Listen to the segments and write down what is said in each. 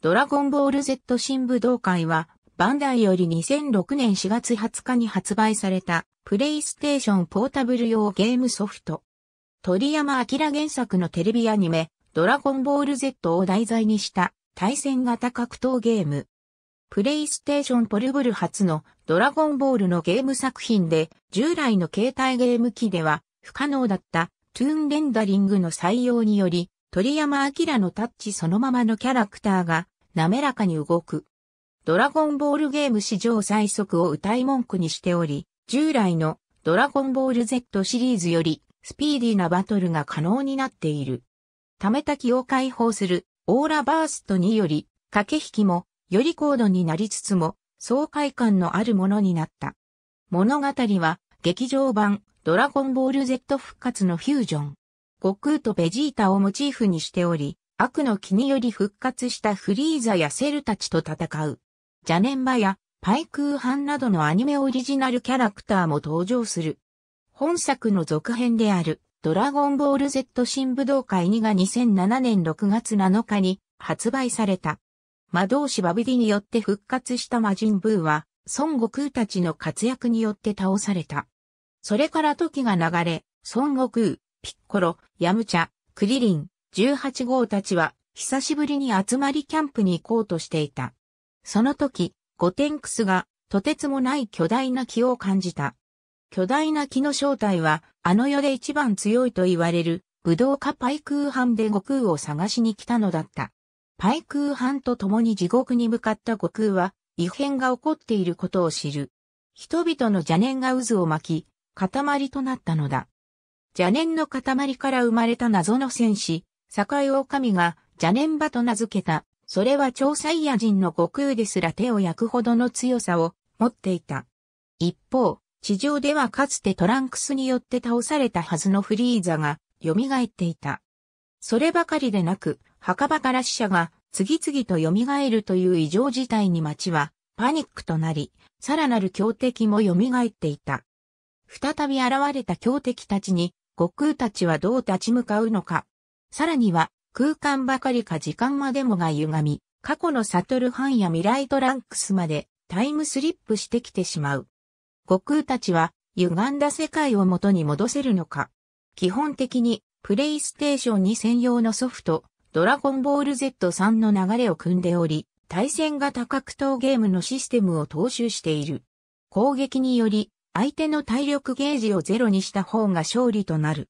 ドラゴンボール Z 新武道会は、バンダイより2006年4月20日に発売された、プレイステーションポータブル用ゲームソフト。鳥山明原作のテレビアニメ、ドラゴンボール Z を題材にした対戦型格闘ゲーム。プレイステーションポルブル初のドラゴンボールのゲーム作品で、従来の携帯ゲーム機では不可能だったトゥーンレンダリングの採用により、鳥山明のタッチそのままのキャラクターが滑らかに動く。ドラゴンボールゲーム史上最速を歌い文句にしており、従来のドラゴンボール Z シリーズよりスピーディーなバトルが可能になっている。ためた気を解放するオーラバーストにより、駆け引きもより高度になりつつも爽快感のあるものになった。物語は劇場版ドラゴンボール Z 復活のフュージョン。悟空とベジータをモチーフにしており、悪の気により復活したフリーザやセルたちと戦う。邪念場やパイクーハンなどのアニメオリジナルキャラクターも登場する。本作の続編であるドラゴンボール Z 新武道会2が2007年6月7日に発売された。魔導士バビディによって復活した魔人ブーは孫悟空たちの活躍によって倒された。それから時が流れ、孫悟空、ピッコロ、ヤムチャ、クリリン、18号たちは、久しぶりに集まりキャンプに行こうとしていた。その時、ゴテンクスが、とてつもない巨大な木を感じた。巨大な木の正体は、あの世で一番強いと言われる、武道家パイクーハンで悟空を探しに来たのだった。パイクーハンと共に地獄に向かった悟空は、異変が起こっていることを知る。人々の邪念が渦を巻き、塊となったのだ。邪念の塊から生まれた謎の戦士、栄狼が邪念場と名付けた。それは超サイヤ人の悟空ですら手を焼くほどの強さを持っていた。一方、地上ではかつてトランクスによって倒されたはずのフリーザが蘇っていた。そればかりでなく、墓場から死者が次々と蘇るという異常事態に街はパニックとなり、さらなる強敵も蘇っていた。再び現れた強敵たちに悟空たちはどう立ち向かうのか。さらには、空間ばかりか時間までもが歪み、過去のサトルハンや未来トランクスまでタイムスリップしてきてしまう。悟空たちは歪んだ世界を元に戻せるのか。基本的にプレイステーションに専用のソフト、ドラゴンボール Z3 の流れを組んでおり、対戦型格闘ゲームのシステムを踏襲している。攻撃により相手の体力ゲージをゼロにした方が勝利となる。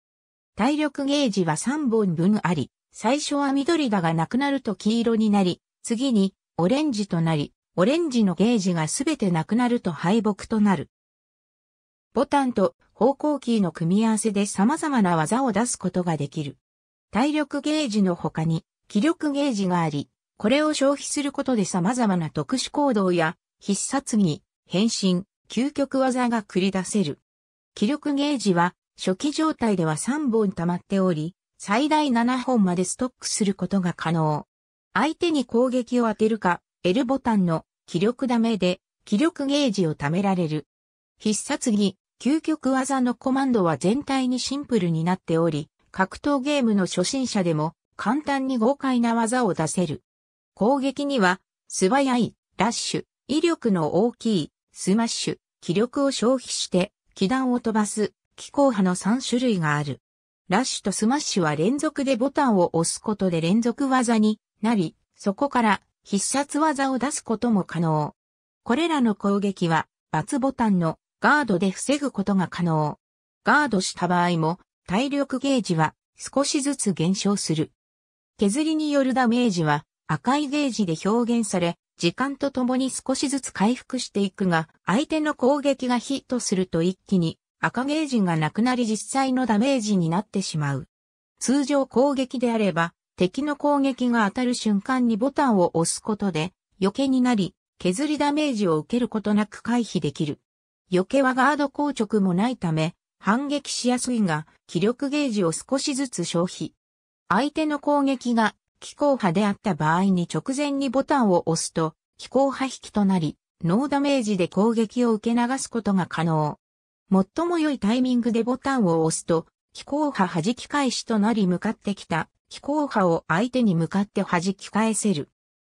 体力ゲージは3本分あり、最初は緑だがなくなると黄色になり、次にオレンジとなり、オレンジのゲージがすべてなくなると敗北となる。ボタンと方向キーの組み合わせで様々な技を出すことができる。体力ゲージの他に気力ゲージがあり、これを消費することで様々な特殊行動や必殺技、変身、究極技が繰り出せる。気力ゲージは、初期状態では3本溜まっており、最大7本までストックすることが可能。相手に攻撃を当てるか、L ボタンの気力ダメで、気力ゲージを貯められる。必殺技、究極技のコマンドは全体にシンプルになっており、格闘ゲームの初心者でも簡単に豪快な技を出せる。攻撃には、素早い、ラッシュ、威力の大きい、スマッシュ、気力を消費して、気弾を飛ばす、気候派の3種類がある。ラッシュとスマッシュは連続でボタンを押すことで連続技になり、そこから必殺技を出すことも可能。これらの攻撃は、罰ボタンのガードで防ぐことが可能。ガードした場合も、体力ゲージは少しずつ減少する。削りによるダメージは赤いゲージで表現され、時間とともに少しずつ回復していくが、相手の攻撃がヒットすると一気に赤ゲージがなくなり実際のダメージになってしまう。通常攻撃であれば、敵の攻撃が当たる瞬間にボタンを押すことで、余計になり、削りダメージを受けることなく回避できる。余計はガード硬直もないため、反撃しやすいが、気力ゲージを少しずつ消費。相手の攻撃が気候派であった場合に直前にボタンを押すと、気候派引きとなり、ノーダメージで攻撃を受け流すことが可能。最も良いタイミングでボタンを押すと、気候派弾き返しとなり向かってきた気候派を相手に向かって弾き返せる。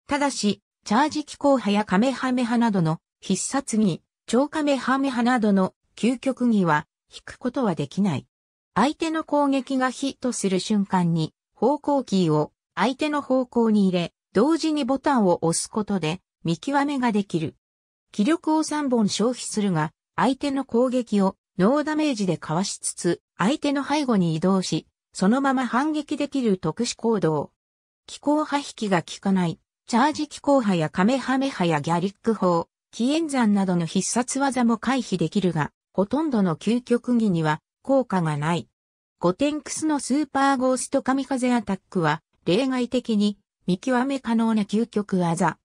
ただし、チャージ気候派やカメハメハなどの必殺技、超カメハメハなどの究極技は引くことはできない。相手の攻撃がヒットする瞬間に方向キーを相手の方向に入れ、同時にボタンを押すことで見極めができる。気力を3本消費するが、相手の攻撃をノーダメージでかわしつつ、相手の背後に移動し、そのまま反撃できる特殊行動。気候派引きが効かない、チャージ気候派やカメハメ派やギャリックエン演ンなどの必殺技も回避できるが、ほとんどの究極技には効果がない。ゴテンクスのスーパーゴースト神風アタックは、例外的に見極め可能な究極技。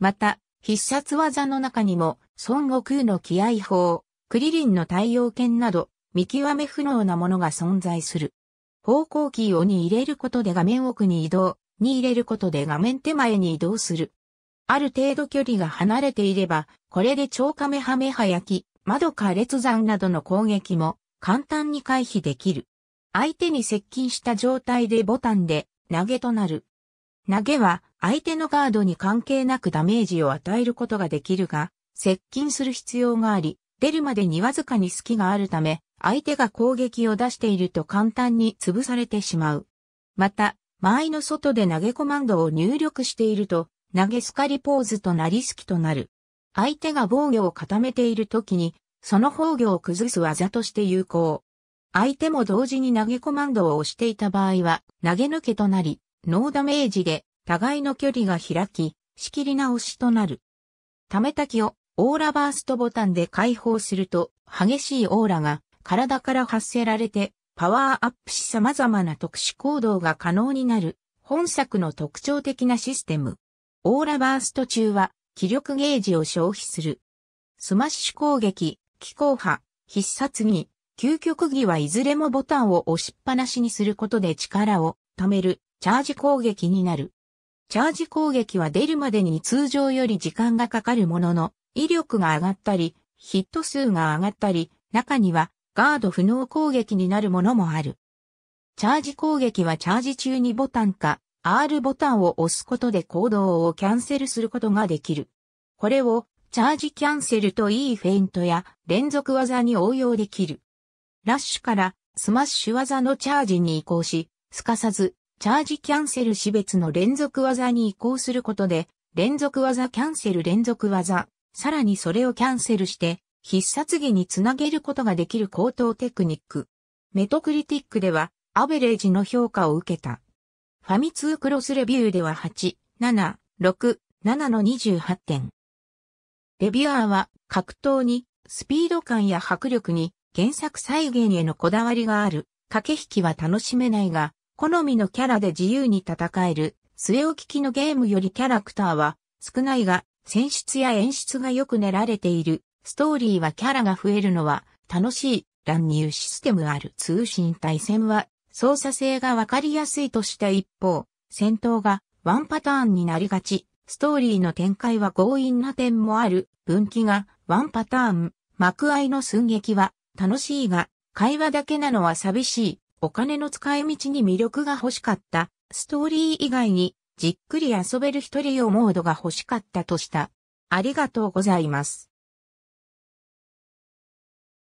また、必殺技の中にも、孫悟空の気合法、クリリンの太陽剣など、見極め不能なものが存在する。方向キーをに入れることで画面奥に移動、に入れることで画面手前に移動する。ある程度距離が離れていれば、これで超カメハメハ焼き、窓か列山などの攻撃も簡単に回避できる。相手に接近した状態でボタンで投げとなる。投げは相手のガードに関係なくダメージを与えることができるが、接近する必要があり、出るまでにわずかに隙があるため、相手が攻撃を出していると簡単に潰されてしまう。また、間合いの外で投げコマンドを入力していると、投げスカリポーズとなりすきとなる。相手が防御を固めている時に、その防御を崩す技として有効。相手も同時に投げコマンドを押していた場合は、投げ抜けとなり、ノーダメージで、互いの距離が開き、仕切り直しとなる。ためたきを、オーラバーストボタンで解放すると、激しいオーラが、体から発せられて、パワーアップし様々な特殊行動が可能になる、本作の特徴的なシステム。オーラバースト中は、気力ゲージを消費する。スマッシュ攻撃、気候波、必殺技、究極技はいずれもボタンを押しっぱなしにすることで力を貯めるチャージ攻撃になる。チャージ攻撃は出るまでに通常より時間がかかるものの、威力が上がったり、ヒット数が上がったり、中にはガード不能攻撃になるものもある。チャージ攻撃はチャージ中にボタンか R ボタンを押すことで行動をキャンセルすることができる。これをチャージキャンセルといいフェイントや連続技に応用できる。ラッシュからスマッシュ技のチャージに移行し、すかさず、チャージキャンセル死別の連続技に移行することで、連続技キャンセル連続技、さらにそれをキャンセルして、必殺技につなげることができる高等テクニック。メトクリティックでは、アベレージの評価を受けた。ファミ通クロスレビューでは8、7、6、7の28点。レビュアーは、格闘に、スピード感や迫力に、原作再現へのこだわりがある、駆け引きは楽しめないが、好みのキャラで自由に戦える、末置きのゲームよりキャラクターは少ないが、選出や演出がよく練られている、ストーリーはキャラが増えるのは楽しい、乱入システムある通信対戦は操作性がわかりやすいとした一方、戦闘がワンパターンになりがち、ストーリーの展開は強引な点もある、分岐がワンパターン、幕合の寸劇は楽しいが、会話だけなのは寂しい。お金の使い道に魅力が欲しかった。ストーリー以外に、じっくり遊べる一人用モードが欲しかったとした。ありがとうございます。